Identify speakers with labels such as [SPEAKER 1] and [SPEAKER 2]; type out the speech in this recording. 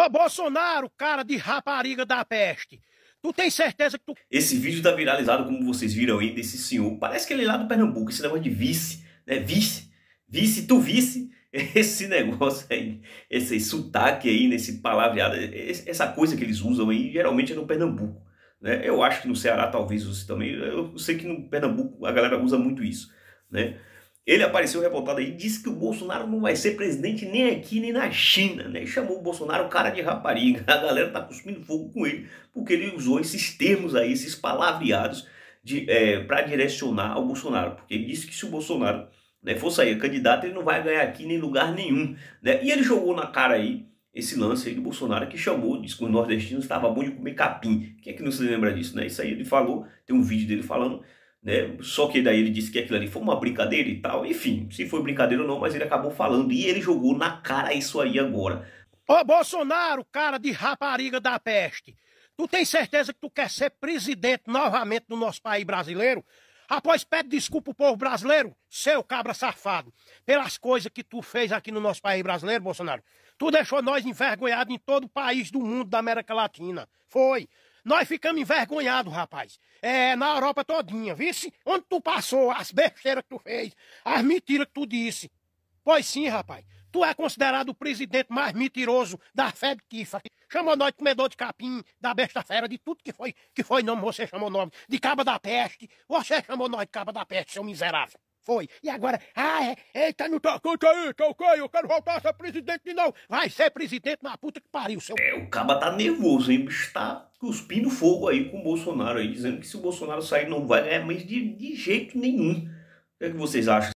[SPEAKER 1] Ô Bolsonaro, cara de rapariga da peste. Tu tem certeza que tu.
[SPEAKER 2] Esse vídeo tá viralizado, como vocês viram aí, desse senhor. Parece que ele é lá do Pernambuco, esse negócio de vice, né? Vice, vice, tu vice. Esse negócio aí, esse sotaque aí, nesse palavreado, essa coisa que eles usam aí, geralmente é no Pernambuco. Né? Eu acho que no Ceará talvez use também. Eu sei que no Pernambuco a galera usa muito isso. Né? Ele apareceu revoltado aí, disse que o Bolsonaro não vai ser presidente nem aqui nem na China, né? E chamou o Bolsonaro o cara de rapariga. A galera tá cuspindo fogo com ele, porque ele usou esses termos aí, esses palavreados é, para direcionar ao Bolsonaro, porque ele disse que se o Bolsonaro né, for sair candidato, ele não vai ganhar aqui nem lugar nenhum, né? E ele jogou na cara aí esse lance aí do Bolsonaro que chamou, disse que o nordestino estava bom de comer capim. Quem é que não se lembra disso, né? Isso aí ele falou, tem um vídeo dele falando né? Só que daí ele disse que aquilo ali foi uma brincadeira e tal. Enfim, se foi brincadeira ou não, mas ele acabou falando e ele jogou na cara isso aí agora.
[SPEAKER 1] Ô Bolsonaro, cara de rapariga da peste, tu tem certeza que tu quer ser presidente novamente do nosso país brasileiro? Após pede desculpa o povo brasileiro, seu cabra safado, pelas coisas que tu fez aqui no nosso país brasileiro, Bolsonaro. Tu deixou nós envergonhados em todo o país do mundo da América Latina. Foi. Nós ficamos envergonhados, rapaz. É, na Europa todinha, vice? Onde tu passou, as besteiras que tu fez, as mentiras que tu disse. Pois sim, rapaz. Tu é considerado o presidente mais mentiroso da FEB Kifa. Chamou nós de comedor de capim, da besta fera, de tudo que foi, que foi nome, você chamou nome. De caba da peste. Você chamou nós de caba da peste, seu miserável. Foi. E agora, ah, é, eita, não tá quanto aí, tá ok, eu quero voltar a ser presidente de não. Vai ser presidente na puta que pariu, seu. É, o
[SPEAKER 2] caba tá nervoso, hein, bicho, tá cuspindo fogo aí com o Bolsonaro aí, dizendo que se o Bolsonaro sair não vai ganhar, mas de, de jeito nenhum. O que, é que vocês acham?